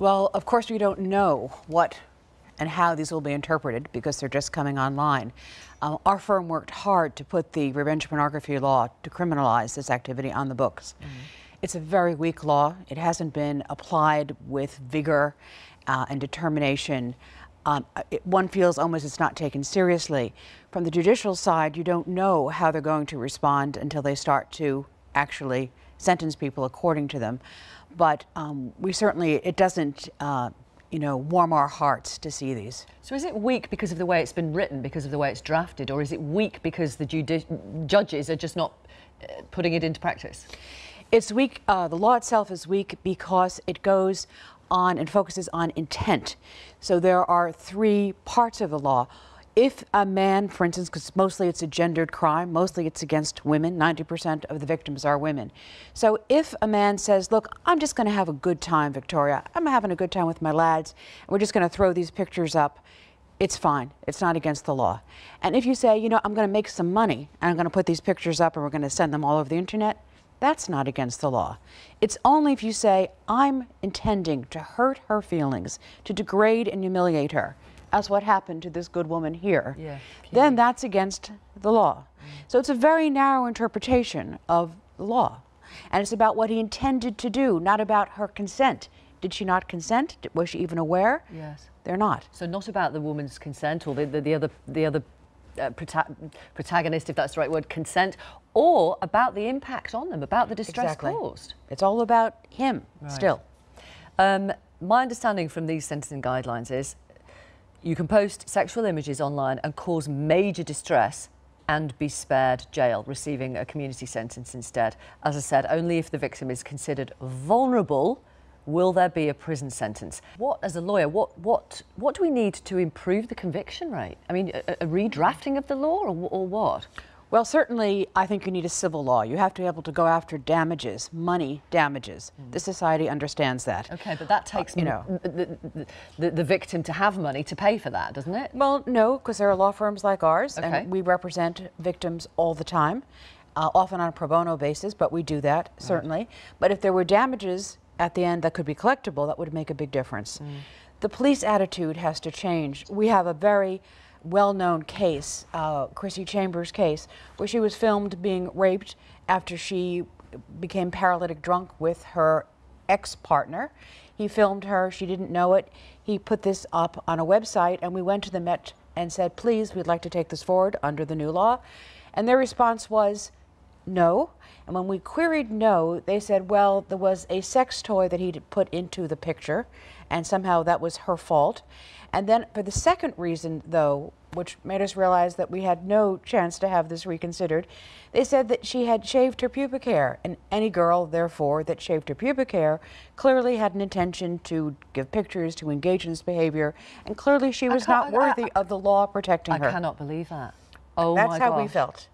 Well, of course, we don't know what and how these will be interpreted because they're just coming online. Um, our firm worked hard to put the revenge pornography law to criminalize this activity on the books. Mm -hmm. It's a very weak law. It hasn't been applied with vigor uh, and determination. Um, uh, it, one feels almost it's not taken seriously. From the judicial side, you don't know how they're going to respond until they start to actually sentence people according to them but um, we certainly, it doesn't, uh, you know, warm our hearts to see these. So is it weak because of the way it's been written, because of the way it's drafted, or is it weak because the judges are just not uh, putting it into practice? It's weak, uh, the law itself is weak because it goes on and focuses on intent. So there are three parts of the law if a man, for instance, because mostly it's a gendered crime, mostly it's against women, 90% of the victims are women. So if a man says, look, I'm just going to have a good time, Victoria, I'm having a good time with my lads, and we're just going to throw these pictures up, it's fine. It's not against the law. And if you say, you know, I'm going to make some money, and I'm going to put these pictures up, and we're going to send them all over the internet, that's not against the law. It's only if you say, I'm intending to hurt her feelings, to degrade and humiliate her as what happened to this good woman here, yeah, then that's against the law. Mm. So it's a very narrow interpretation of the law. And it's about what he intended to do, not about her consent. Did she not consent? Was she even aware? Yes. They're not. So not about the woman's consent or the, the, the other, the other uh, prota protagonist, if that's the right word, consent, or about the impact on them, about the distress exactly. caused. It's all about him right. still. Um, my understanding from these sentencing guidelines is you can post sexual images online and cause major distress and be spared jail, receiving a community sentence instead. As I said, only if the victim is considered vulnerable will there be a prison sentence. What, as a lawyer, what, what, what do we need to improve the conviction rate? I mean, a, a redrafting of the law or, or what? Well, certainly, I think you need a civil law. You have to be able to go after damages, money damages. Mm. society understands that. Okay, but that uh, takes uh, you know the, the, the, victim to have money to pay for that, doesn't it? Well, no, because there are law firms like ours, okay. and we represent victims all the time, uh, often on a pro bono basis, but we do that certainly. Right. But if there were damages at the end that could be collectible, that would make a big difference. Mm. The police attitude has to change. We have a very well-known case, uh, Chrissy Chambers case, where she was filmed being raped after she became paralytic drunk with her ex-partner. He filmed her. She didn't know it. He put this up on a website, and we went to the Met and said, please, we'd like to take this forward under the new law. And their response was, no. And when we queried no, they said, well, there was a sex toy that he put into the picture, and somehow that was her fault. And then for the second reason, though, which made us realize that we had no chance to have this reconsidered, they said that she had shaved her pubic hair, and any girl, therefore, that shaved her pubic hair clearly had an intention to give pictures, to engage in this behavior, and clearly she was not worthy I, I, of the law protecting I her. I cannot believe that. Oh That's my how gosh. we felt.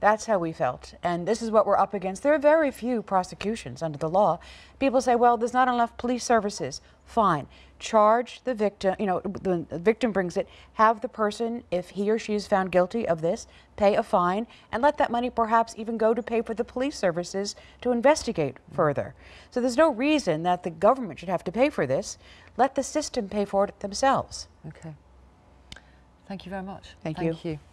That's how we felt. And this is what we're up against. There are very few prosecutions under the law. People say, well, there's not enough police services. Fine. Charge the victim, you know, the victim brings it. Have the person, if he or she is found guilty of this, pay a fine and let that money perhaps even go to pay for the police services to investigate further. So there's no reason that the government should have to pay for this. Let the system pay for it themselves. Okay. Thank you very much. Thank, Thank you. you.